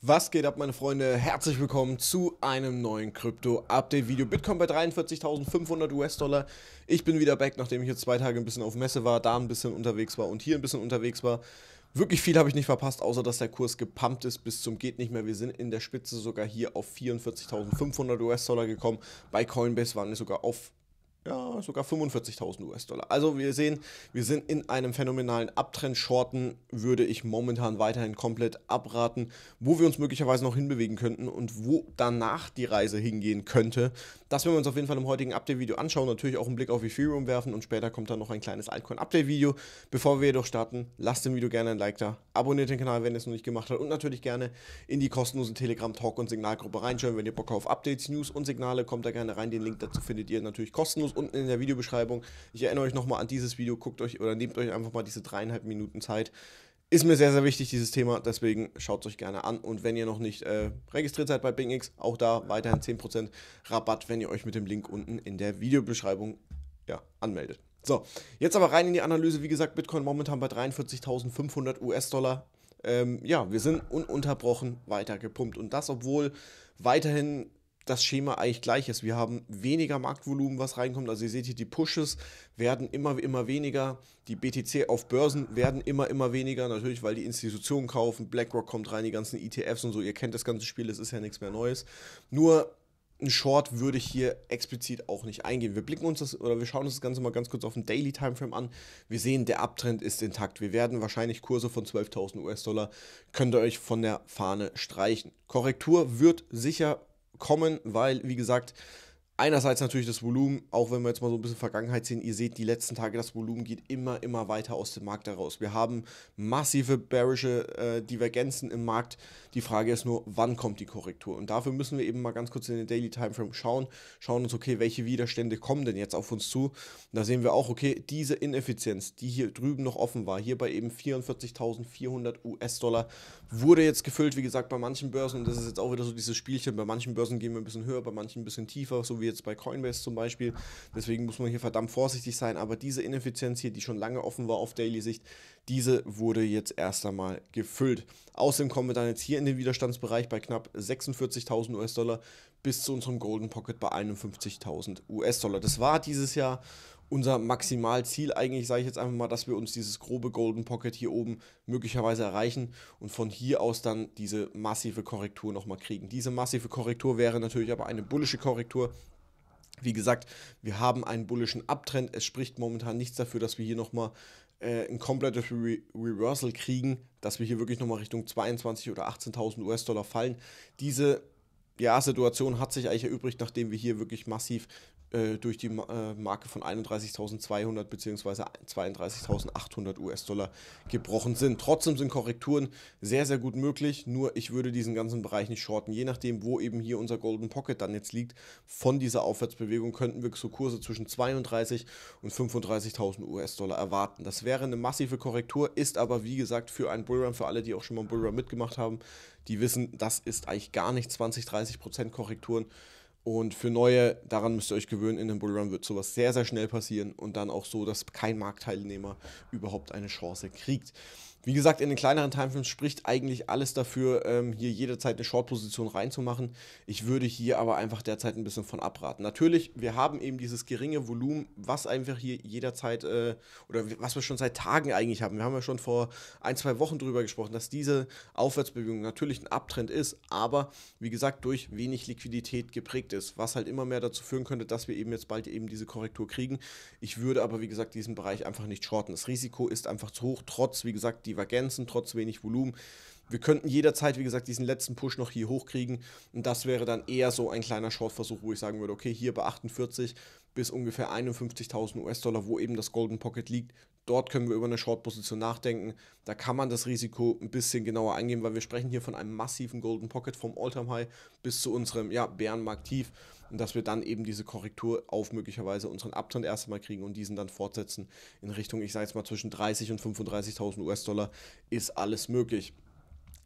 Was geht ab, meine Freunde? Herzlich willkommen zu einem neuen Krypto-Update-Video. Bitcoin bei 43.500 US-Dollar. Ich bin wieder back, nachdem ich jetzt zwei Tage ein bisschen auf Messe war, da ein bisschen unterwegs war und hier ein bisschen unterwegs war. Wirklich viel habe ich nicht verpasst, außer dass der Kurs gepumpt ist bis zum geht nicht mehr. Wir sind in der Spitze sogar hier auf 44.500 US-Dollar gekommen. Bei Coinbase waren wir sogar auf ja, sogar 45.000 US-Dollar. Also wir sehen, wir sind in einem phänomenalen Abtrend. Shorten würde ich momentan weiterhin komplett abraten. Wo wir uns möglicherweise noch hinbewegen könnten und wo danach die Reise hingehen könnte, das werden wir uns auf jeden Fall im heutigen Update-Video anschauen. Natürlich auch einen Blick auf Ethereum werfen und später kommt dann noch ein kleines Altcoin-Update-Video. Bevor wir jedoch starten, lasst dem Video gerne ein Like da, abonniert den Kanal, wenn ihr es noch nicht gemacht habt und natürlich gerne in die kostenlose Telegram-Talk- und Signalgruppe reinschauen. Wenn ihr Bock auf Updates, News und Signale, kommt da gerne rein. Den Link dazu findet ihr natürlich kostenlos unten in der Videobeschreibung. Ich erinnere euch nochmal an dieses Video, guckt euch oder nehmt euch einfach mal diese dreieinhalb Minuten Zeit. Ist mir sehr, sehr wichtig, dieses Thema, deswegen schaut es euch gerne an. Und wenn ihr noch nicht äh, registriert seid bei BingX, auch da weiterhin 10% Rabatt, wenn ihr euch mit dem Link unten in der Videobeschreibung ja, anmeldet. So, jetzt aber rein in die Analyse. Wie gesagt, Bitcoin momentan bei 43.500 US-Dollar. Ähm, ja, wir sind ununterbrochen weiter gepumpt. Und das, obwohl weiterhin das Schema eigentlich gleich ist. Wir haben weniger Marktvolumen, was reinkommt. Also ihr seht hier, die Pushes werden immer, immer weniger. Die BTC auf Börsen werden immer, immer weniger. Natürlich, weil die Institutionen kaufen. BlackRock kommt rein, die ganzen ETFs und so. Ihr kennt das ganze Spiel, das ist ja nichts mehr Neues. Nur ein Short würde ich hier explizit auch nicht eingehen. Wir blicken uns das oder wir schauen uns das Ganze mal ganz kurz auf den Daily Timeframe an. Wir sehen, der Abtrend ist intakt. Wir werden wahrscheinlich Kurse von 12.000 US-Dollar, könnt ihr euch von der Fahne streichen. Korrektur wird sicher kommen, weil, wie gesagt, Einerseits natürlich das Volumen, auch wenn wir jetzt mal so ein bisschen Vergangenheit sehen, ihr seht die letzten Tage, das Volumen geht immer, immer weiter aus dem Markt heraus. Wir haben massive bearische äh, Divergenzen im Markt. Die Frage ist nur, wann kommt die Korrektur? Und dafür müssen wir eben mal ganz kurz in den Daily Timeframe schauen, schauen uns, okay, welche Widerstände kommen denn jetzt auf uns zu? Und da sehen wir auch, okay, diese Ineffizienz, die hier drüben noch offen war, hier bei eben 44.400 US-Dollar, wurde jetzt gefüllt, wie gesagt, bei manchen Börsen. Und das ist jetzt auch wieder so dieses Spielchen, bei manchen Börsen gehen wir ein bisschen höher, bei manchen ein bisschen tiefer, so wie jetzt bei Coinbase zum Beispiel. Deswegen muss man hier verdammt vorsichtig sein. Aber diese Ineffizienz hier, die schon lange offen war auf Daily-Sicht, diese wurde jetzt erst einmal gefüllt. Außerdem kommen wir dann jetzt hier in den Widerstandsbereich bei knapp 46.000 US-Dollar bis zu unserem Golden Pocket bei 51.000 US-Dollar. Das war dieses Jahr unser Maximalziel eigentlich, sage ich jetzt einfach mal, dass wir uns dieses grobe Golden Pocket hier oben möglicherweise erreichen und von hier aus dann diese massive Korrektur nochmal kriegen. Diese massive Korrektur wäre natürlich aber eine bullische Korrektur, wie gesagt, wir haben einen bullischen Abtrend. Es spricht momentan nichts dafür, dass wir hier nochmal äh, ein komplettes Re Reversal kriegen, dass wir hier wirklich nochmal Richtung 22 oder 18.000 US-Dollar fallen. Diese ja, Situation hat sich eigentlich erübrigt, nachdem wir hier wirklich massiv äh, durch die äh, Marke von 31.200 bzw. 32.800 US-Dollar gebrochen sind. Trotzdem sind Korrekturen sehr, sehr gut möglich, nur ich würde diesen ganzen Bereich nicht shorten. Je nachdem, wo eben hier unser Golden Pocket dann jetzt liegt, von dieser Aufwärtsbewegung könnten wir so Kurse zwischen 32 und 35.000 US-Dollar erwarten. Das wäre eine massive Korrektur, ist aber wie gesagt für einen Bullrun, für alle, die auch schon mal einen Bullrun mitgemacht haben, die wissen, das ist eigentlich gar nicht 20, 30 Prozent Korrekturen und für neue, daran müsst ihr euch gewöhnen, in einem Bullrun wird sowas sehr, sehr schnell passieren und dann auch so, dass kein Marktteilnehmer überhaupt eine Chance kriegt. Wie gesagt, in den kleineren Timeframes spricht eigentlich alles dafür, ähm, hier jederzeit eine Short-Position reinzumachen. Ich würde hier aber einfach derzeit ein bisschen von abraten. Natürlich, wir haben eben dieses geringe Volumen, was einfach hier jederzeit äh, oder was wir schon seit Tagen eigentlich haben. Wir haben ja schon vor ein, zwei Wochen darüber gesprochen, dass diese Aufwärtsbewegung natürlich ein Abtrend ist, aber wie gesagt, durch wenig Liquidität geprägt ist, was halt immer mehr dazu führen könnte, dass wir eben jetzt bald eben diese Korrektur kriegen. Ich würde aber, wie gesagt, diesen Bereich einfach nicht shorten. Das Risiko ist einfach zu hoch, trotz, wie gesagt, die Divergenzen, trotz wenig Volumen. Wir könnten jederzeit, wie gesagt, diesen letzten Push noch hier hochkriegen. Und das wäre dann eher so ein kleiner Shortversuch, wo ich sagen würde, okay, hier bei 48 bis ungefähr 51.000 US-Dollar, wo eben das Golden Pocket liegt. Dort können wir über eine Short-Position nachdenken. Da kann man das Risiko ein bisschen genauer eingehen, weil wir sprechen hier von einem massiven Golden Pocket vom All-Time-High bis zu unserem ja, Bärenmarkt-Tief und dass wir dann eben diese Korrektur auf möglicherweise unseren Uptrend erstmal kriegen und diesen dann fortsetzen in Richtung, ich sage jetzt mal zwischen 30 und 35.000 US-Dollar ist alles möglich.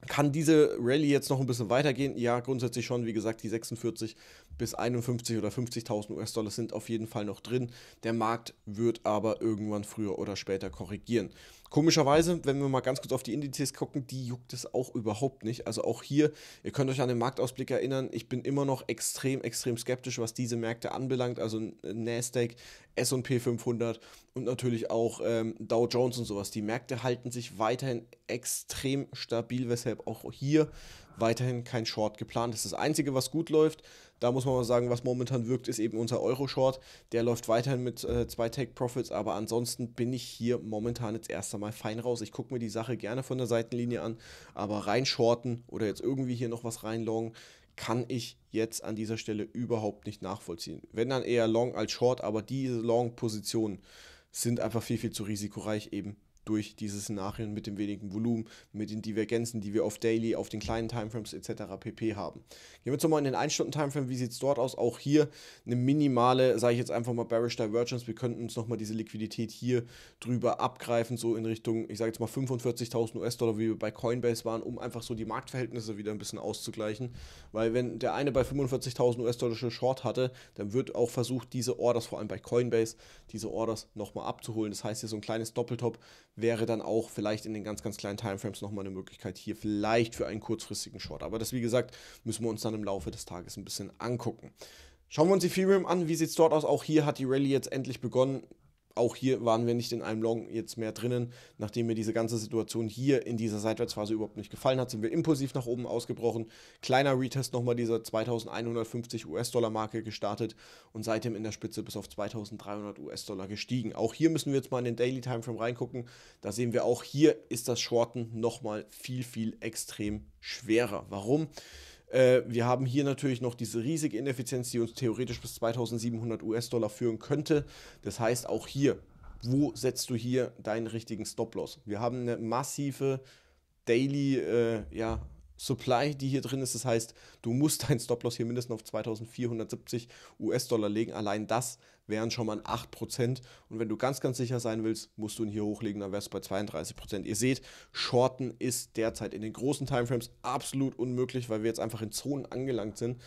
Kann diese Rallye jetzt noch ein bisschen weitergehen? Ja, grundsätzlich schon. Wie gesagt, die 46 bis 51 oder 50.000 US-Dollar sind auf jeden Fall noch drin. Der Markt wird aber irgendwann früher oder später korrigieren. Komischerweise, wenn wir mal ganz kurz auf die Indizes gucken, die juckt es auch überhaupt nicht. Also auch hier, ihr könnt euch an den Marktausblick erinnern, ich bin immer noch extrem, extrem skeptisch, was diese Märkte anbelangt. Also Nasdaq, SP 500 und natürlich auch ähm, Dow Jones und sowas. Die Märkte halten sich weiterhin extrem stabil, weshalb auch hier weiterhin kein Short geplant ist. Das Einzige, was gut läuft, da muss man mal sagen, was momentan wirkt, ist eben unser Euro-Short. Der läuft weiterhin mit äh, zwei Take-Profits, aber ansonsten bin ich hier momentan jetzt erst einmal fein raus. Ich gucke mir die Sache gerne von der Seitenlinie an, aber rein shorten oder jetzt irgendwie hier noch was reinlongen, kann ich jetzt an dieser Stelle überhaupt nicht nachvollziehen. Wenn dann eher long als short, aber diese long Positionen sind einfach viel, viel zu risikoreich eben durch diese Szenarien mit dem wenigen Volumen, mit den Divergenzen, die wir auf Daily, auf den kleinen Timeframes etc. pp. haben. Gehen wir jetzt nochmal in den 1-Stunden-Timeframe. Wie sieht es dort aus? Auch hier eine minimale, sage ich jetzt einfach mal, Bearish Divergence. Wir könnten uns nochmal diese Liquidität hier drüber abgreifen, so in Richtung, ich sage jetzt mal 45.000 US-Dollar, wie wir bei Coinbase waren, um einfach so die Marktverhältnisse wieder ein bisschen auszugleichen. Weil wenn der eine bei 45.000 US-Dollar schon Short hatte, dann wird auch versucht, diese Orders, vor allem bei Coinbase, diese Orders nochmal abzuholen. Das heißt hier so ein kleines Doppeltop wäre dann auch vielleicht in den ganz, ganz kleinen Timeframes nochmal eine Möglichkeit hier, vielleicht für einen kurzfristigen Short. Aber das, wie gesagt, müssen wir uns dann im Laufe des Tages ein bisschen angucken. Schauen wir uns Ethereum an, wie sieht es dort aus? Auch hier hat die Rallye jetzt endlich begonnen auch hier waren wir nicht in einem Long jetzt mehr drinnen. Nachdem mir diese ganze Situation hier in dieser Seitwärtsphase überhaupt nicht gefallen hat, sind wir impulsiv nach oben ausgebrochen. Kleiner Retest nochmal dieser 2150 US-Dollar-Marke gestartet und seitdem in der Spitze bis auf 2300 US-Dollar gestiegen. Auch hier müssen wir jetzt mal in den Daily Timeframe reingucken. Da sehen wir auch, hier ist das Shorten nochmal viel, viel extrem schwerer. Warum? Äh, wir haben hier natürlich noch diese riesige Ineffizienz, die uns theoretisch bis 2700 US-Dollar führen könnte. Das heißt auch hier, wo setzt du hier deinen richtigen Stop-Loss? Wir haben eine massive Daily, äh, ja, Supply, die hier drin ist. Das heißt, du musst deinen Stop-Loss hier mindestens auf 2470 US-Dollar legen. Allein das wären schon mal 8%. Und wenn du ganz, ganz sicher sein willst, musst du ihn hier hochlegen, dann wärst du bei 32%. Ihr seht, Shorten ist derzeit in den großen Timeframes absolut unmöglich, weil wir jetzt einfach in Zonen angelangt sind,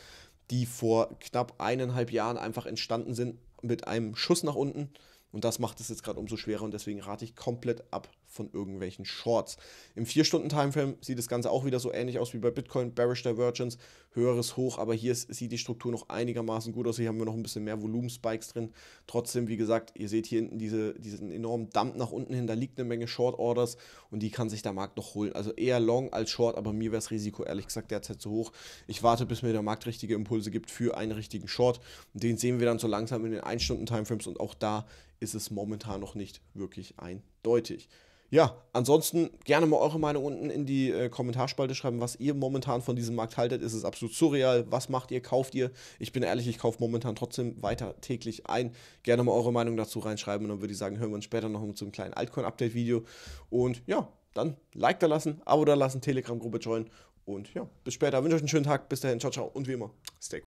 die vor knapp eineinhalb Jahren einfach entstanden sind mit einem Schuss nach unten. Und das macht es jetzt gerade umso schwerer und deswegen rate ich komplett ab von irgendwelchen Shorts. Im 4-Stunden-Timeframe sieht das Ganze auch wieder so ähnlich aus wie bei Bitcoin, Bearish Divergence, höheres Hoch, aber hier ist, sieht die Struktur noch einigermaßen gut aus. Hier haben wir noch ein bisschen mehr Volumen-Spikes drin. Trotzdem, wie gesagt, ihr seht hier hinten diese, diesen enormen Dump nach unten hin, da liegt eine Menge Short-Orders und die kann sich der Markt noch holen. Also eher Long als Short, aber mir wäre das Risiko ehrlich gesagt derzeit zu hoch. Ich warte, bis mir der Markt richtige Impulse gibt für einen richtigen Short und den sehen wir dann so langsam in den 1-Stunden-Timeframes und auch da ist es momentan noch nicht wirklich eindeutig ja, ansonsten gerne mal eure Meinung unten in die äh, Kommentarspalte schreiben, was ihr momentan von diesem Markt haltet. Ist es absolut surreal? Was macht ihr? Kauft ihr? Ich bin ehrlich, ich kaufe momentan trotzdem weiter täglich ein. Gerne mal eure Meinung dazu reinschreiben und dann würde ich sagen, hören wir uns später noch mit so einem kleinen Altcoin-Update-Video. Und ja, dann Like da lassen, Abo da lassen, Telegram-Gruppe joinen und ja, bis später. Ich wünsche euch einen schönen Tag. Bis dahin, ciao, ciao und wie immer, stay